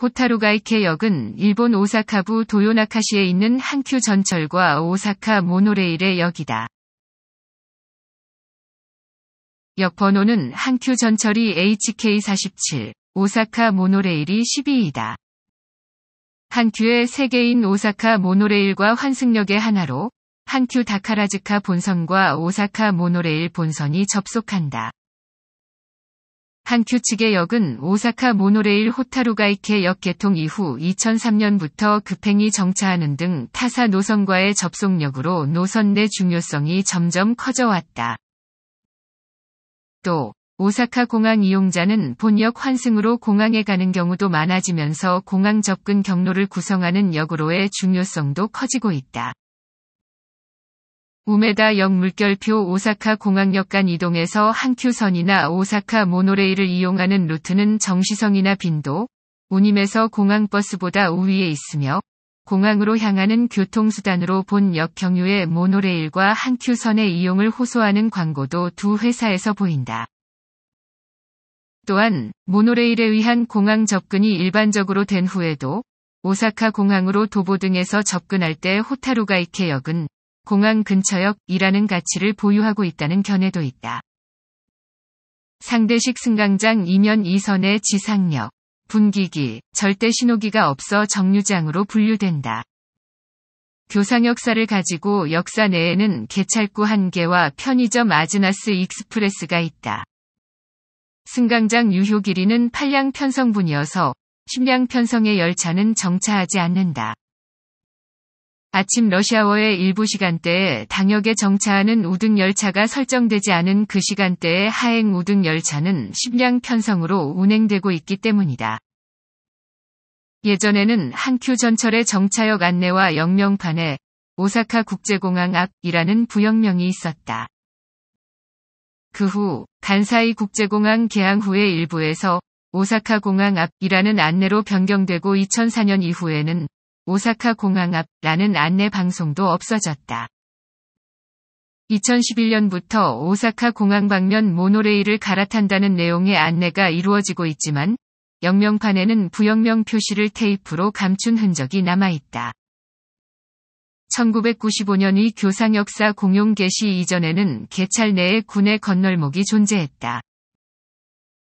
호타로가이케 역은 일본 오사카부 도요나카시에 있는 한큐 전철과 오사카 모노레일의 역이다. 역 번호는 한큐 전철이 HK47, 오사카 모노레일이 12이다. 한큐의 세계인 오사카 모노레일과 환승역의 하나로 한큐 다카라즈카 본선과 오사카 모노레일 본선이 접속한다. 한큐 측의 역은 오사카 모노레일 호타루가이케 역 개통 이후 2003년부터 급행이 정차하는 등 타사 노선과의 접속력으로 노선 내 중요성이 점점 커져왔다. 또 오사카 공항 이용자는 본역 환승으로 공항에 가는 경우도 많아지면서 공항 접근 경로를 구성하는 역으로의 중요성도 커지고 있다. 우메다역 물결표 오사카 공항역 간 이동에서 한큐선이나 오사카 모노레일을 이용하는 루트는 정시성이나 빈도, 운임에서 공항버스보다 우위에 있으며 공항으로 향하는 교통수단으로 본 역 경유의 모노레일과 한큐선의 이용을 호소하는 광고도 두 회사에서 보인다. 또한 모노레일에 의한 공항 접근이 일반적으로 된 후에도 오사카 공항으로 도보 등에서 접근할 때 호타루가이케역은 공항 근처역이라는 가치를 보유하고 있다는 견해도 있다. 상대식 승강장 2면 2선의 지상력, 분기기, 절대 신호기가 없어 정류장으로 분류된다. 교상 역사를 가지고 역사 내에는 개찰구 1개와 편의점 아즈나스 익스프레스가 있다. 승강장 유효 길이는 8량 편성분이어서 10량 편성의 열차는 정차하지 않는다. 아침 러시아워의 일부 시간대에 당역에 정차하는 우등 열차가 설정되지 않은 그 시간대에 하행 우등 열차는 10량 편성으로 운행되고 있기 때문이다. 예전에는 한큐 전철의 정차역 안내와 영명판에 오사카 국제공항 앞이라는 부영명이 있었다. 그 후 간사이 국제공항 개항 후의 일부에서 오사카 공항 앞이라는 안내로 변경되고 2004년 이후에는 오사카 공항 앞라는 안내 방송도 없어졌다. 2011년부터 오사카 공항 방면 모노레일을 갈아탄다는 내용의 안내가 이루어지고 있지만 영명판에는 부영명 표시를 테이프로 감춘 흔적이 남아있다. 1 9 9 5년이 교상역사 공용 개시 이전에는 개찰 내에 군의 건널목이 존재했다.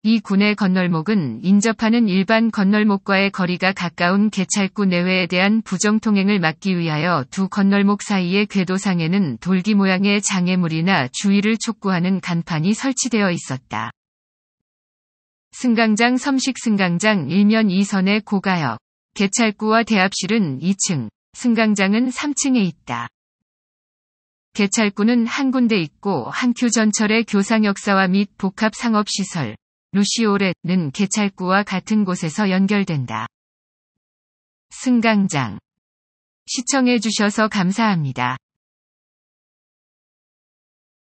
이 군의 건널목은 인접하는 일반 건널목과의 거리가 가까운 개찰구 내외에 대한 부정통행을 막기 위하여 두 건널목 사이의 궤도상에는 돌기 모양의 장애물이나 주의를 촉구하는 간판이 설치되어 있었다. 승강장 섬식 승강장 일면 2선의 고가역, 개찰구와 대합실은 2층, 승강장은 3층에 있다. 개찰구는 한 군데 있고 한큐 전철의 교상 역사와 및 복합 상업 시설, 루시오렛는 개찰구와 같은 곳에서 연결된다. 승강장. 시청해주셔서 감사합니다.